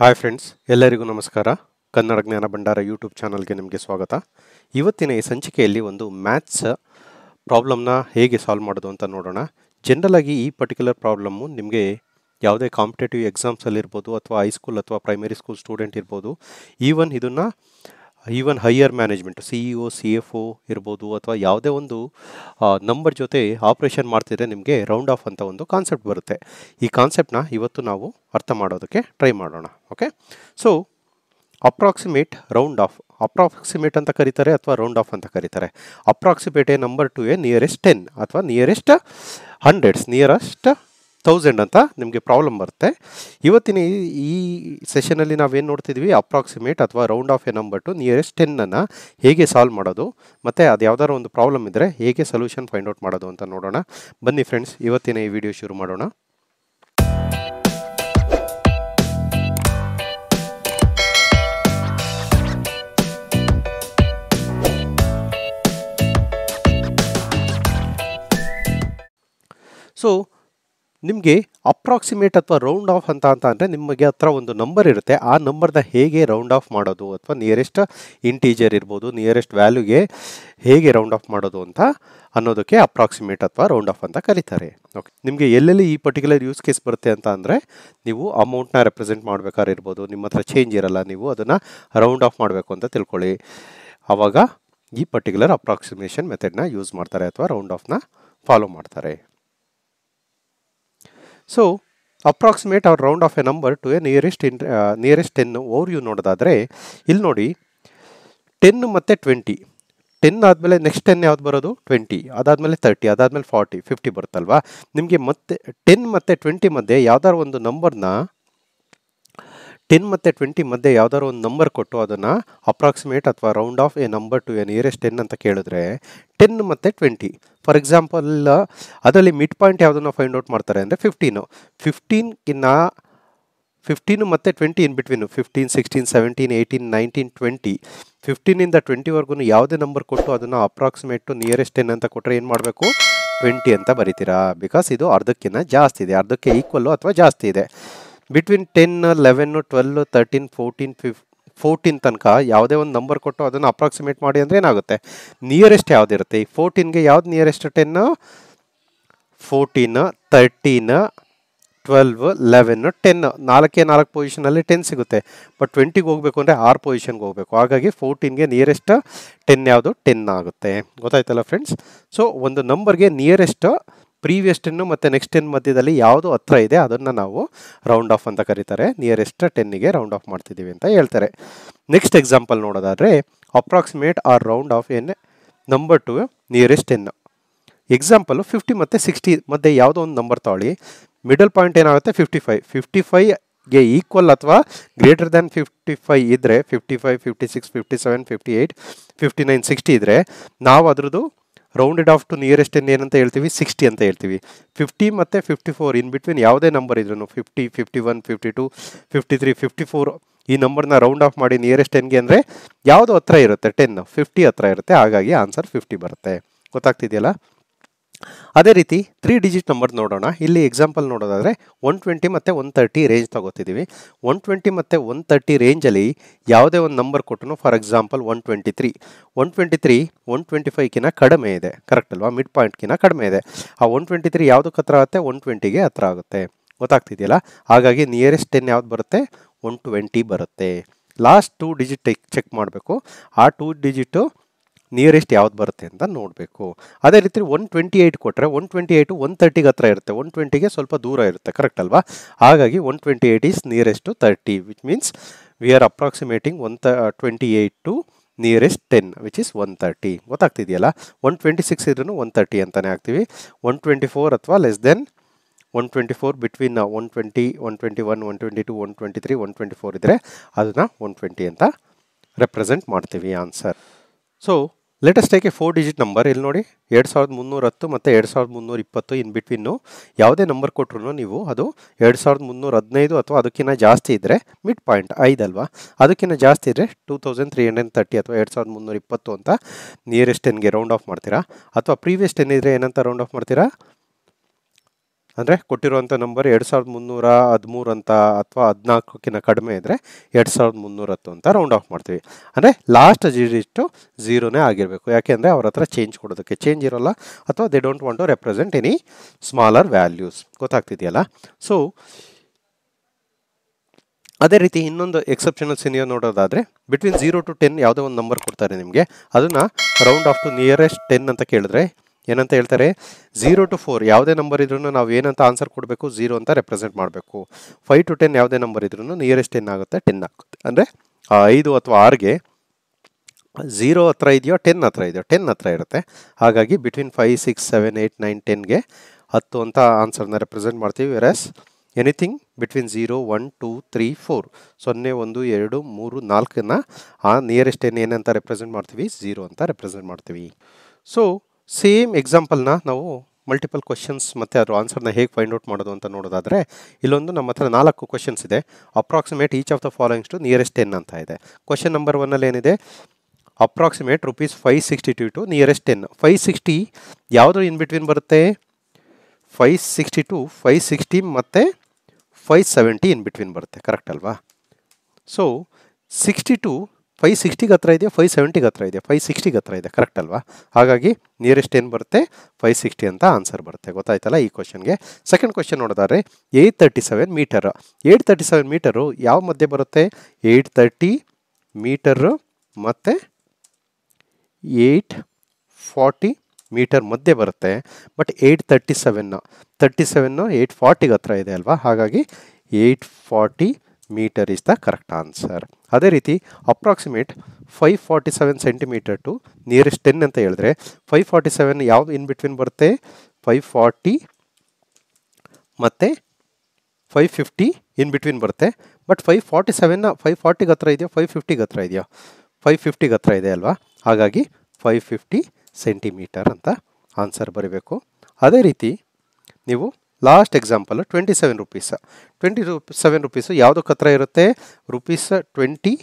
hi friends ಎಲ್ಲರಿಗೂ ನಮಸ್ಕಾರ ಕನ್ನಡ ಜ್ಞಾನ ಭಂಡಾರ ಯೂಟ್ಯೂಬ್ ಚಾನಲ್ಗೆ ನಿಮಗೆ ಸ್ವಾಗತ ಇವತ್ತಿನ ಈ ಸಂಚಿಕೆಯಲ್ಲಿ ಒಂದು ಮ್ಯಾಥ್ಸ್ ಪ್ರಾಬ್ಲಮ್ನ ಹೇಗೆ ಸಾಲ್ವ್ ಮಾಡೋದು ಅಂತ ನೋಡೋಣ ಜನ್ರಲ್ಲಾಗಿ ಈ ಪರ್ಟಿಕ್ಯುಲರ್ ಪ್ರಾಬ್ಲಮ್ಮು ನಿಮಗೆ ಯಾವುದೇ ಕಾಂಪಿಟೇಟಿವ್ ಎಕ್ಸಾಮ್ಸಲ್ಲಿರ್ಬೋದು ಅಥವಾ ಹೈಸ್ಕೂಲ್ ಅಥವಾ ಪ್ರೈಮರಿ ಸ್ಕೂಲ್ ಸ್ಟೂಡೆಂಟ್ ಇರ್ಬೋದು ಈವನ್ ಇದನ್ನು even higher management C E O C F O ಇರ್ಬೋದು ಅಥವಾ ಯಾವುದೇ ಒಂದು ನಂಬರ್ ಜೊತೆ ಆಪ್ರೇಷನ್ ಮಾಡ್ತಿದ್ರೆ ನಿಮಗೆ ರೌಂಡ್ ಆಫ್ ಅಂತ ಒಂದು ಕಾನ್ಸೆಪ್ಟ್ ಬರುತ್ತೆ ಈ ಕಾನ್ಸೆಪ್ಟನ್ನ ಇವತ್ತು ನಾವು ಅರ್ಥ ಮಾಡೋದಕ್ಕೆ ಟ್ರೈ ಮಾಡೋಣ okay so approximate round off approximate ಅಂತ ಕರೀತಾರೆ ಅಥವಾ ರೌಂಡ್ ಆಫ್ ಅಂತ ಕರೀತಾರೆ approximate a number to a nearest ten ಅಥವಾ ನಿಯರೆಸ್ಟ್ ಹಂಡ್ರೆಡ್ಸ್ ನಿಯರೆಸ್ಟ್ ತೌಸಂಡ್ ಅಂತ ನಿಮಗೆ ಪ್ರಾಬ್ಲಮ್ ಬರುತ್ತೆ ಇವತ್ತಿನ ಈ ಸೆಷನಲ್ಲಿ ನಾವೇನು ನೋಡ್ತಿದ್ವಿ ಅಪ್ರಾಕ್ಸಿಮೇಟ್ ಅಥವಾ round off a number to nearest ಟೆನ್ನನ್ನು ಹೇಗೆ ಸಾಲ್ವ್ ಮಾಡೋದು ಮತ್ತು ಅದು ಯಾವ್ದಾದ್ರು ಒಂದು ಪ್ರಾಬ್ಲಮ್ ಇದ್ದರೆ ಹೇಗೆ ಸೊಲ್ಯೂಷನ್ ಫೈಂಡ್ ಔಟ್ ಮಾಡೋದು ಅಂತ ನೋಡೋಣ ಬನ್ನಿ ಫ್ರೆಂಡ್ಸ್ ಇವತ್ತಿನ ಈ ವಿಡಿಯೋ ಶುರು ಮಾಡೋಣ ಸೊ ನಿಮಗೆ ಅಪ್ರಾಕ್ಸಿಮೇಟ್ ಅಥವಾ ರೌಂಡ್ ಆಫ್ ಅಂತ ಅಂತ ಅಂದರೆ ನಿಮಗೆ ಹತ್ರ ಒಂದು ನಂಬರ್ ಇರುತ್ತೆ ಆ ನಂಬರ್ನ ಹೇಗೆ ರೌಂಡ್ ಆಫ್ ಮಾಡೋದು ಅಥವಾ ನಿಯರೆಸ್ಟ್ ಇಂಟೀಜರ್ ಇರ್ಬೋದು ನಿಯರೆಸ್ಟ್ ವ್ಯಾಲ್ಯೂಗೆ ಹೇಗೆ ರೌಂಡ್ ಆಫ್ ಮಾಡೋದು ಅಂತ ಅನ್ನೋದಕ್ಕೆ ಅಪ್ರಾಕ್ಸಿಮೇಟ್ ಅಥವಾ ರೌಂಡ್ ಆಫ್ ಅಂತ ಕರೀತಾರೆ ಓಕೆ ನಿಮಗೆ ಎಲ್ಲೆಲ್ಲಿ ಈ ಪರ್ಟಿಕ್ಯುಲರ್ ಯೂಸ್ ಕೇಸ್ ಬರುತ್ತೆ ಅಂತ ಅಂದರೆ ನೀವು ಅಮೌಂಟ್ನ ರೆಪ್ರೆಸೆಂಟ್ ಮಾಡಬೇಕಾದ್ರೆ ಇರ್ಬೋದು ನಿಮ್ಮ ಹತ್ರ ಚೇಂಜ್ ಇರಲ್ಲ ನೀವು ಅದನ್ನು ರೌಂಡ್ ಆಫ್ ಮಾಡಬೇಕು ಅಂತ ತಿಳ್ಕೊಳ್ಳಿ ಆವಾಗ ಈ ಪರ್ಟಿಕ್ಯುಲರ್ ಅಪ್ರಾಕ್ಸಿಮೇಷನ್ ಮೆಥಡ್ನ ಯೂಸ್ ಮಾಡ್ತಾರೆ ಅಥವಾ ರೌಂಡ್ ಆಫ್ನ ಫಾಲೋ ಮಾಡ್ತಾರೆ ಸೊ ಅಪ್ರಾಕ್ಸಿಮೇಟ್ ಅವ್ರು round off a number to a nearest in nearest ten over you ನೋಡೋದಾದರೆ ಇಲ್ಲಿ ನೋಡಿ ಟೆನ್ ಮತ್ತು ಟ್ವೆಂಟಿ ಟೆನ್ ಆದಮೇಲೆ ನೆಕ್ಸ್ಟ್ ಟೆನ್ ಯಾವ್ದು ಬರೋದು ಟ್ವೆಂಟಿ ಅದಾದಮೇಲೆ ತರ್ಟಿ ಅದಾದಮೇಲೆ ಫಾರ್ಟಿ ಫಿಫ್ಟಿ ಬರುತ್ತಲ್ವಾ ನಿಮಗೆ ಮತ್ತೆ ಟೆನ್ ಮತ್ತು ಟ್ವೆಂಟಿ ಮಧ್ಯೆ ಯಾವ್ದಾದ್ರು ಒಂದು ನಂಬರ್ನ ಟೆನ್ ಮತ್ತು ಟ್ವೆಂಟಿ ಮಧ್ಯೆ ಯಾವ್ದಾದ್ರು ಒಂದು ನಂಬರ್ ಕೊಟ್ಟು ಅದನ್ನು ಅಪ್ರಾಕ್ಸಿಮೇಟ್ ಅಥವಾ round off a number to a nearest ten ಅಂತ ಕೇಳಿದ್ರೆ ಟೆನ್ ಮತ್ತು ಟ್ವೆಂಟಿ ಫಾರ್ ಎಕ್ಸಾಂಪಲ್ ಅದರಲ್ಲಿ ಮಿಡ್ ಪಾಯಿಂಟ್ ಯಾವುದನ್ನು ಫೈಂಡ್ ಔಟ್ ಮಾಡ್ತಾರೆ ಅಂದರೆ ಫಿಫ್ಟೀನು ಫಿಫ್ಟೀನ್ಗಿನ್ನ ಫಿಫ್ಟೀನು ಮತ್ತು twenty in between fifteen sixteen seventeen eighteen nineteen twenty ಫಿಫ್ಟೀನಿಂದ ಟ್ವೆಂಟಿವರೆಗೂ ಯಾವುದೇ ನಂಬರ್ ಕೊಟ್ಟು ಅದನ್ನು ಅಪ್ರಾಕ್ಸಿಮೇಟು ನಿಯರೆಸ್ಟ್ ಟೆನ್ ಅಂತ ಕೊಟ್ಟರೆ ಏನು ಮಾಡಬೇಕು ಟ್ವೆಂಟಿ ಅಂತ ಬರಿತೀರಾ ಬಿಕಾಸ್ ಇದು ಅರ್ಧಕ್ಕಿಂತ ಜಾಸ್ತಿ ಇದೆ ಅರ್ಧಕ್ಕೆ ಈಕ್ವಲ್ಲು ಅಥವಾ ಜಾಸ್ತಿ ಇದೆ between ten eleven twelve thirteen fourteen ಫಿಫ್ ಫೋರ್ಟೀನ್ ತನಕ ಯಾವುದೇ ಒಂದು ನಂಬರ್ ಕೊಟ್ಟು ಅದನ್ನು ಅಪ್ರಾಕ್ಸಿಮೇಟ್ ಮಾಡಿ ಅಂದರೆ ಏನಾಗುತ್ತೆ ನಿಯರೆಸ್ಟ್ ಯಾವುದಿರುತ್ತೆ ಈ ಫೋರ್ಟೀನ್ಗೆ ಯಾವ್ದು nearest ten fourteen thirteen twelve eleven ten ನಾಲ್ಕೇ ನಾಲ್ಕು ಪೊಸಿಷನಲ್ಲಿ ಟೆನ್ ಸಿಗುತ್ತೆ ಬಟ್ ಟ್ವೆಂಟಿಗೆ ಹೋಗಬೇಕು ಅಂದರೆ ಆರು ಪೊಸಿಷನ್ಗೆ ಹೋಗಬೇಕು ಹಾಗಾಗಿ ಫೋರ್ಟೀನ್ಗೆ ನಿಯರೆಸ್ಟ್ ಟೆನ್ ಯಾವುದು ಟೆನ್ ಆಗುತ್ತೆ ಗೊತ್ತಾಯ್ತಲ್ಲ ಫ್ರೆಂಡ್ಸ್ ಸೊ ಒಂದು ನಂಬರ್ಗೆ ನಿಯರೆಸ್ಟ್ ಪ್ರೀವಿಯಸ್ ಟೆನ್ನು ಮತ್ತು ನೆಕ್ಸ್ಟ್ ಟೆನ್ ಮಧ್ಯದಲ್ಲಿ ಯಾವುದು ಹತ್ರ ಇದೆ ಅದನ್ನು ನಾವು ರೌಂಡ್ ಆಫ್ ಅಂತ ಕರೀತಾರೆ ನಿಯರೆಸ್ಟ್ ಟೆನ್ನಿಗೆ ರೌಂಡ್ ಆಫ್ ಮಾಡ್ತಿದ್ದೀವಿ ಅಂತ ಹೇಳ್ತಾರೆ ನೆಕ್ಸ್ಟ್ ಎಕ್ಸಾಂಪಲ್ ನೋಡೋದಾದರೆ approximate or round off an number to nearest ten example fifty ಮತ್ತು ಸಿಕ್ಸ್ಟಿ ಮಧ್ಯೆ ಯಾವುದೋ ಒಂದು ನಂಬರ್ ತಗೊಳ್ಳಿ ಮಿಡಲ್ ಪಾಯಿಂಟ್ ಏನಾಗುತ್ತೆ ಫಿಫ್ಟಿ ಫೈವ್ ಫಿಫ್ಟಿ ಫೈವ್ಗೆ ಈಕ್ವಲ್ ಅಥವಾ ಗ್ರೇಟರ್ ದ್ಯಾನ್ ಫಿಫ್ಟಿ ಫೈವ್ ಇದ್ದರೆ fifty five fifty six fifty seven fifty eight fifty nine sixty ಇದ್ದರೆ ನಾವು ಅದ್ರದ್ದು ರೌಂಡೆಡ್ ಆಫ್ ಟು ನಿಯರೆಸ್ಟ್ ಏನು ಏನಂತ ಹೇಳ್ತೀವಿ ಸಿಕ್ಸ್ಟಿ ಅಂತ ಹೇಳ್ತೀವಿ ಫಿಫ್ಟಿ ಮತ್ತು ಫಿಫ್ಟಿ ಫೋರ್ ಇನ್ ಬಿಟ್ವೀನ್ ಯಾವುದೇ ನಂಬರ್ ಇದ್ರೂ fifty fifty one fifty two fifty three fifty four ಈ ನಂಬರ್ನ ರೌಂಡ್ ಆಫ್ ಮಾಡಿ ನಿಯರೆಸ್ಟ್ ಎನ್ಗೆ ಅಂದರೆ ಯಾವುದು ಹತ್ರ ಇರುತ್ತೆ ಟೆನ್ ಫಿಫ್ಟಿ ಹತ್ರ ಇರುತ್ತೆ ಹಾಗಾಗಿ ಆನ್ಸರ್ ಫಿಫ್ಟಿ ಬರುತ್ತೆ ಗೊತ್ತಾಗ್ತಿದೆಯಲ್ಲ ಅದೇ ರೀತಿ ತ್ರೀ ಡಿಜಿಟ್ ನಂಬರ್ ನೋಡೋಣ ಇಲ್ಲಿ ಎಕ್ಸಾಂಪಲ್ ನೋಡೋದಾದರೆ ಒನ್ ಟ್ವೆಂಟಿ ಮತ್ತು ಒನ್ ತರ್ಟಿ ರೇಂಜ್ ತೊಗೋತಿದ್ದೀವಿ ಒನ್ ಟ್ವೆಂಟಿ ಮತ್ತು ಒನ್ ತರ್ಟಿ ರೇಂಜಲ್ಲಿ ಯಾವುದೇ ಒಂದು ನಂಬರ್ ಕೊಟ್ಟನು for example one twenty three one twenty three one twenty ಫೈವ್ಕಿನ್ನ ಕಡಿಮೆ ಇದೆ ಕರೆಕ್ಟ್ ಅಲ್ವಾ ಮಿಡ್ ಪಾಯಿಂಟ್ಕಿನ್ನ ಕಡಿಮೆ ಇದೆ ಆ ಒನ್ ಟ್ವೆಂಟಿ ತ್ರೀ ಯಾವುದಕ್ಕೆ ಹತ್ರ ಆಗುತ್ತೆ ಒನ್ ಟ್ವೆಂಟಿಗೆ ಹತ್ರ ಆಗುತ್ತೆ ಗೊತ್ತಾಗ್ತಿದೆಯಲ್ಲ ಹಾಗಾಗಿ ನಿಯರೆಸ್ಟ್ ಟೆನ್ ಯಾವ್ದು ಬರುತ್ತೆ ಒನ್ ಟ್ವೆಂಟಿ ಬರುತ್ತೆ ಲಾಸ್ಟ್ ಟೂ ಡಿಜಿಟ್ ಚೆಕ್ ಮಾಡಬೇಕು ಆ ಟೂ ಡಿಜಿಟು ನಿಯರೆಸ್ಟ್ ಯಾವ್ದು ಬರುತ್ತೆ ಅಂತ ನೋಡಬೇಕು ಅದೇ ರೀತಿ ಒನ್ ಟ್ವೆಂಟಿ ಏಯ್ಟ್ ಕೊಟ್ಟರೆ ಒನ್ ಟ್ವೆಂಟಿ ಏಯ್ಟು ಒನ್ ತರ್ಟಿಗೆ ಹತ್ರ ಇರುತ್ತೆ ಒನ್ ಟ್ವೆಂಟಿಗೆ ಸ್ವಲ್ಪ ದೂರ ಇರುತ್ತೆ ಕರೆಕ್ಟ್ ಅಲ್ವಾ ಹಾಗಾಗಿ one twenty eight is nearest to thirty which means we are approximating one ತ twenty eight to nearest ten which is one thirty ಗೊತ್ತಾಗ್ತಿದೆಯಲ್ಲ ಒನ್ ಟ್ವೆಂಟಿ ಸಿಕ್ಸ್ ಇದ್ರೂ ಒನ್ ತರ್ಟಿ ಅಂತಲೇ ಆಗ್ತೀವಿ ಒನ್ ಟ್ವೆಂಟಿ ಫೋರ್ ಅಥವಾ less than one twenty four between one twenty one twenty one one twenty two one twenty three one twenty four ಇದ್ದರೆ ಅದನ್ನು one twenty ಅಂತ represent ಮಾಡ್ತೀವಿ answer so latest take four digit number ಇಲ್ಲಿ ನೋಡಿ ಎರಡು ಸಾವಿರದ ಮುನ್ನೂರ ಹತ್ತು ಮತ್ತು ಎರಡು ಸಾವಿರದ ಮುನ್ನೂರ ಇಪ್ಪತ್ತು ಇನ್ ಬಿಟ್ವೀನು ಯಾವುದೇ ನಂಬರ್ ಕೊಟ್ಟರು ನೀವು ಅದು ಎರಡು ಸಾವಿರದ ಮುನ್ನೂರ ಹದಿನೈದು ಅಥವಾ ಅದಕ್ಕಿಂತ ಜಾಸ್ತಿ ಇದ್ದರೆ ಮಿಡ್ ಪಾಯಿಂಟ್ ಐದಲ್ವಾ ಅದಕ್ಕಿಂತ ಜಾಸ್ತಿ ಇದ್ದರೆ two thousand three hundred thirty ಅಥವಾ ಎರಡು ಸಾವಿರದ ಮುನ್ನೂರ ಇಪ್ಪತ್ತು ಅಂತ ನಿಯರೆಸ್ಟ್ ಟೆನ್ಗೆ ರೌಂಡ್ ಆಫ್ ಮಾಡ್ತೀರಾ ಅಥವಾ ಪ್ರೀವಿಯಸ್ ಟೆನ್ ಇದ್ದರೆ ಏನಂತ ರೌಂಡ್ ಆಫ್ ಮಾಡ್ತೀರಾ ಅಂದರೆ ಕೊಟ್ಟಿರುವಂಥ ನಂಬರ್ ಎರಡು ಸಾವಿರದ ಮುನ್ನೂರ ಹದಿಮೂರು ಅಂತ ಅಥವಾ ಹದಿನಾಲ್ಕಕ್ಕಿಂತ ಕಡಿಮೆ ಇದ್ದರೆ ಎರಡು ಸಾವಿರದ ಮುನ್ನೂರ ಹತ್ತು ಅಂತ ರೌಂಡ್ ಆಫ್ ಮಾಡ್ತೀವಿ ಅಂದರೆ ಲಾಸ್ಟ್ ಜಿಡಿಟ್ಟು ಝೀರೋನೇ ಆಗಿರಬೇಕು ಯಾಕೆಂದರೆ ಅವ್ರ ಹತ್ರ ಚೇಂಜ್ ಕೊಡೋದಕ್ಕೆ ಚೇಂಜ್ ಇರೋಲ್ಲ ಅಥವಾ they don't want to represent any smaller values ಗೊತ್ತಾಗ್ತಿದೆಯಲ್ಲ ಸೊ ಅದೇ ರೀತಿ ಇನ್ನೊಂದು ಎಕ್ಸೆಪ್ಷನಲ್ ಸಿನಿಯರ್ ನೋಡೋದಾದರೆ ಬಿಟ್ವೀನ್ ಝೀರೋ ಟು ಟೆನ್ ಯಾವುದೋ ಒಂದು ನಂಬರ್ ಕೊಡ್ತಾರೆ ನಿಮಗೆ ಅದನ್ನು round off to nearest ten ಅಂತ ಕೇಳಿದ್ರೆ ಏನಂತ ಹೇಳ್ತಾರೆ ಝೀರೋ ಟು ಫೋರ್ ಯಾವುದೇ ನಂಬರ್ ಇದ್ರೂ ನಾವು ಏನಂತ ಆನ್ಸರ್ ಕೊಡಬೇಕು ಝೀರೋ ಅಂತ ರೆಪ್ರೆಸೆಂಟ್ ಮಾಡಬೇಕು ಫೈವ್ ಟು ಟೆನ್ ಯಾವುದೇ ನಂಬರ್ ಇದ್ರೂ ನಿಯರೆಸ್ಟ್ ಏನಾಗುತ್ತೆ ಆಗುತ್ತೆ ಟೆನ್ ಆಗುತ್ತೆ ಅಂದರೆ ಐದು ಅಥವಾ ಆರ್ಗೆ ಝೀರೋ ಹತ್ರ ಇದೆಯೋ ಟೆನ್ ಹತ್ರ ಇದೆಯೋ ಟೆನ್ ಹತ್ರ ಇರುತ್ತೆ ಹಾಗಾಗಿ between five six seven eight nine ಟೆನ್ಗೆ ಹತ್ತು ಅಂತ ಆನ್ಸರ್ನ ರೆಪ್ರೆಸೆಂಟ್ ಮಾಡ್ತೀವಿ versus anything between zero one two three four ಸೊನ್ನೆ ಒಂದು ಎರಡು ಮೂರು ನಾಲ್ಕನ್ನು ಆ ನಿಯರೆಸ್ಟ್ ಏನು ಏನಂತ ರೆಪ್ರೆಸೆಂಟ್ ಮಾಡ್ತೀವಿ ಝೀರೋ ಅಂತ ರೆಪ್ರೆಸೆಂಟ್ ಮಾಡ್ತೀವಿ ಸೊ ಸೇಮ್ ಎಕ್ಸಾಂಪಲ್ನ ನಾವು ಮಲ್ಟಿಪಲ್ ಕ್ವಶನ್ಸ್ ಮತ್ತು ಅದರ ಆನ್ಸರ್ನ ಹೇಗೆ ಫೈಂಡ್ ಔಟ್ ಮಾಡೋದು ಅಂತ ನೋಡೋದಾದರೆ ಇಲ್ಲೊಂದು ನಮ್ಮ ಹತ್ರ ನಾಲ್ಕು ಕ್ವಶನ್ಸ್ ಇದೆ approximate each of the followings to nearest ten ಅಂತ ಇದೆ ಕ್ವಶನ್ ನಂಬರ್ ಒನ್ನಲ್ಲಿ ಏನಿದೆ approximate rupees five sixty two to nearest ten five sixty ಯಾವುದು ಇನ್ ಬಿಟ್ವೀನ್ ಬರುತ್ತೆ five sixty two five sixty ಮತ್ತು ಫೈವ್ ಸೆವೆಂಟಿ ಇನ್ ಬಿಟ್ವೀನ್ ಬರುತ್ತೆ correct ಅಲ್ವಾ so sixty two five ಸಿಕ್ಸ್ಟಿಗೆ ಹತ್ರ ಇದೆ ಫೈವ್ ಸೆವೆಂಟಿಗೆ ಹತ್ರ ಇದೆ ಫೈವ್ ಸಿಕ್ಸ್ಟಿಗೆ ಹತ್ರ ಇದೆ ಕರೆಕ್ಟ್ ಅಲ್ವಾ ಹಾಗಾಗಿ ನಿಯರೆಸ್ಟ್ ಏನು ಬರುತ್ತೆ ಫೈ ಸಿಕ್ಸ್ಟಿ ಅಂತ ಆನ್ಸರ್ ಬರುತ್ತೆ ಗೊತ್ತಾಯ್ತಲ್ಲ ಈ ಕ್ವಶನ್ಗೆ ಸೆಕೆಂಡ್ ಕ್ವಶನ್ ನೋಡಿದಾರೆ eight thirty seven meter eight thirty seven meter ಯಾವ ಮಧ್ಯೆ ಬರುತ್ತೆ ಏಯ್ಟ್ ತರ್ಟಿ ಮೀಟರು ಮತ್ತು ಏಯ್ಟ್ ಫಾರ್ಟಿ ಮೀಟರ್ ಮಧ್ಯೆ ಬರುತ್ತೆ but eight thirty seven thirty seven eight ಫಾರ್ಟಿಗೆ ಹತ್ರ ಇದೆ ಅಲ್ವಾ ಹಾಗಾಗಿ eight forty meter is the correct answer ಅದೇ ರೀತಿ approximate five forty seven centimeter to nearest ten ಅಂತ ಹೇಳಿದ್ರೆ ಫೈವ್ ಫಾರ್ಟಿ ಸೆವೆನ್ ಯಾವ್ದು ಇನ್ ಬಿಟ್ವೀನ್ ಬರುತ್ತೆ ಫೈವ್ ಫಾರ್ಟಿ ಮತ್ತು ಫೈವ್ ಫಿಫ್ಟಿ ಇನ್ ಬಿಟ್ವೀನ್ ಬರುತ್ತೆ ಬಟ್ ಫೈವ್ ಫಾರ್ಟಿ ಸೆವೆನ್ನ ಫೈವ್ ಫಾರ್ಟಿಗೆ ಹತ್ರ ಇದೆಯಾ ಫೈವ್ ಫಿಫ್ಟಿಗೆ ಹತ್ರ ಇದೆಯಾ ಫೈವ್ ಫಿಫ್ಟಿಗೆ ಹತ್ರ ಇದೆ ಅಲ್ವಾ ಹಾಗಾಗಿ ಫೈವ್ ಫಿಫ್ಟಿ ಸೆಂಟಿಮೀಟರ್ ಅಂತ ಆನ್ಸರ್ ಬರೀಬೇಕು ಅದೇ ರೀತಿ ನೀವು last example twenty seven rupees twenty ರೂ ಸೆವೆನ್ ರುಪೀಸ್ ಯಾವುದಕ್ಕೆ ಹತ್ರ ಇರುತ್ತೆ ರುಪೀಸ್ ಟ್ವೆಂಟಿ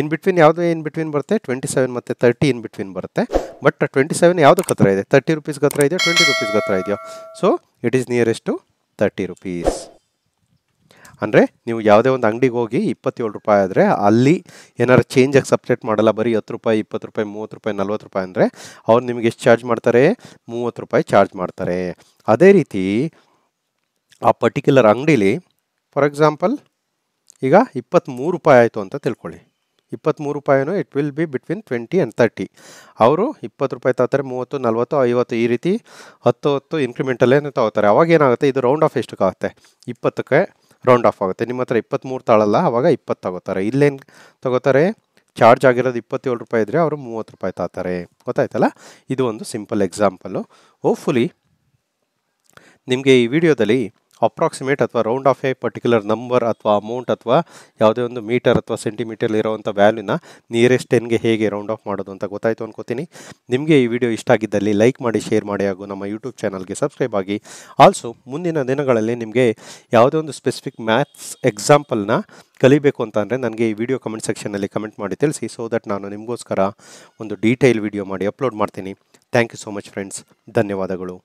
ಇನ್ ಬಿಟ್ವೀನ್ ಯಾವುದು ಇನ್ ಬಿಟ್ವೀನ್ ಬರುತ್ತೆ ಟ್ವೆಂಟಿ ಸೆವೆನ್ ಮತ್ತು ತರ್ಟಿ ಇನ್ ಬಿಟ್ವೀನ್ ಬರುತ್ತೆ ಬಟ್ ಟ್ವೆಂಟಿ ಸೆವೆನ್ ಯಾವುದಕ್ಕೆ ಹತ್ರ ಇದೆ ತರ್ಟಿ ರುಪೀಸ್ಗೆ ಹತ್ರ ಇದೆಯೋ ಟ್ವೆಂಟಿ ರುಪೀಸ್ಗೆ ಹತ್ರ ಇದೆಯೋ so it is nearest to thirty rupees ಅಂದರೆ ನೀವು ಯಾವುದೇ ಒಂದು ಅಂಗಡಿಗೆ ಹೋಗಿ ಇಪ್ಪತ್ತೇಳು ರೂಪಾಯಿ ಆದರೆ ಅಲ್ಲಿ ಏನಾರು ಚೇಂಜ್ ಸಪ್ರೇಟ್ ಮಾಡಲ್ಲ ಬರೀ ಹತ್ತು ರೂಪಾಯಿ ಇಪ್ಪತ್ತು ರೂಪಾಯಿ ಮೂವತ್ತು ರೂಪಾಯಿ ನಲ್ವತ್ತು ರೂಪಾಯಿ ಅಂದರೆ ಅವ್ರು ನಿಮ್ಗೆ ಎಷ್ಟು ಚಾರ್ಜ್ ಮಾಡ್ತಾರೆ ಮೂವತ್ತು ರೂಪಾಯಿ ಚಾರ್ಜ್ ಮಾಡ್ತಾರೆ ಅದೇ ರೀತಿ ಆ ಪರ್ಟಿಕ್ಯುಲರ್ ಅಂಗಡೀಲಿ ಫಾರ್ ಎಕ್ಸಾಂಪಲ್ ಈಗ ಇಪ್ಪತ್ತ್ಮೂರು ರೂಪಾಯಿ ಆಯಿತು ಅಂತ ತಿಳ್ಕೊಳ್ಳಿ ಇಪ್ಪತ್ತ್ಮೂರು ರೂಪಾಯಿನೂ it will be between twenty and thirty ಅವರು ಇಪ್ಪತ್ತು ರೂಪಾಯಿ ತಗೋತಾರೆ ಮೂವತ್ತು ನಲ್ವತ್ತು ಐವತ್ತು ಈ ರೀತಿ ಹತ್ತು ಹತ್ತು ಇನ್ಕ್ರಿಮೆಂಟಲ್ಲೇನು ತಗೋತಾರೆ ಅವಾಗ ಏನಾಗುತ್ತೆ ಇದು ರೌಂಡ್ ಆಫ್ ಎಷ್ಟಕ್ಕಾಗುತ್ತೆ ಇಪ್ಪತ್ತಕ್ಕೆ ರೌಂಡ್ ಆಫ್ ಆಗುತ್ತೆ ನಿಮ್ಮ ಹತ್ರ ಇಪ್ಪತ್ತ್ಮೂರು ತಾಳಲ್ಲ ಅವಾಗ ಇಪ್ಪತ್ತು ತಗೋತಾರೆ ಇಲ್ಲೇನು ತಗೋತಾರೆ ಚಾರ್ಜ್ ಆಗಿರೋದು ಇಪ್ಪತ್ತೇಳು ರೂಪಾಯಿ ಇದ್ದರೆ ಅವರು ಮೂವತ್ತು ರೂಪಾಯಿ ತಾತಾರೆ ಗೊತ್ತಾಯ್ತಲ್ಲ ಇದು ಒಂದು ಸಿಂಪಲ್ ಎಕ್ಸಾಂಪಲು ಹೋಪ್ಫುಲಿ ನಿಮಗೆ ಈ ವಿಡಿಯೋದಲ್ಲಿ ಅಪ್ರಾಕ್ಸಿಮೇಟ್ ಅಥವಾ round off a particular number ಅಥವಾ ಅಮೌಂಟ್ ಅಥವಾ ಯಾವುದೇ ಒಂದು ಮೀಟರ್ ಅಥವಾ ಸೆಂಟಿಮೀಟರ್ ಇರೋವಂಥ ವ್ಯಾಲ್ಯೂನ ನಿಯರೆಸ್ಟ್ ಟೆನ್ಗೆ ಹೇಗೆ ರೌಂಡ್ ಆಫ್ ಮಾಡೋದು ಅಂತ ಗೊತ್ತಾಯಿತು ಅನ್ಕೋತೀನಿ ನಿಮಗೆ ಈ ವಿಡಿಯೋ ಇಷ್ಟ ಆಗಿದ್ದಲ್ಲಿ ಲೈಕ್ ಮಾಡಿ ಶೇರ್ ಮಾಡಿ ಹಾಗೂ ನಮ್ಮ ಯೂಟ್ಯೂಬ್ ಚಾನಲ್ಗೆ ಸಬ್ಸ್ಕ್ರೈಬ್ ಆಗಿ ಆಲ್ಸೋ ಮುಂದಿನ ದಿನಗಳಲ್ಲಿ ನಿಮಗೆ ಯಾವುದೇ ಒಂದು ಸ್ಪೆಸಿಫಿಕ್ ಮ್ಯಾಥ್ಸ್ ಎಕ್ಸಾಂಪಲ್ನ ಕಲಿಬೇಕು ಅಂತ ಅಂದರೆ ನನಗೆ ಈ ವಿಡಿಯೋ ಕಮೆಂಟ್ ಸೆಕ್ಷನ್ನಲ್ಲಿ ಕಮೆಂಟ್ ಮಾಡಿ ತಿಳಿಸಿ ಸೊ ದಟ್ ನಾನು ನಿಮಗೋಸ್ಕರ ಒಂದು ಡೀಟೇಲ್ ವಿಡಿಯೋ ಮಾಡಿ ಅಪ್ಲೋಡ್ ಮಾಡ್ತೀನಿ thank you so much friends ಧನ್ಯವಾದಗಳು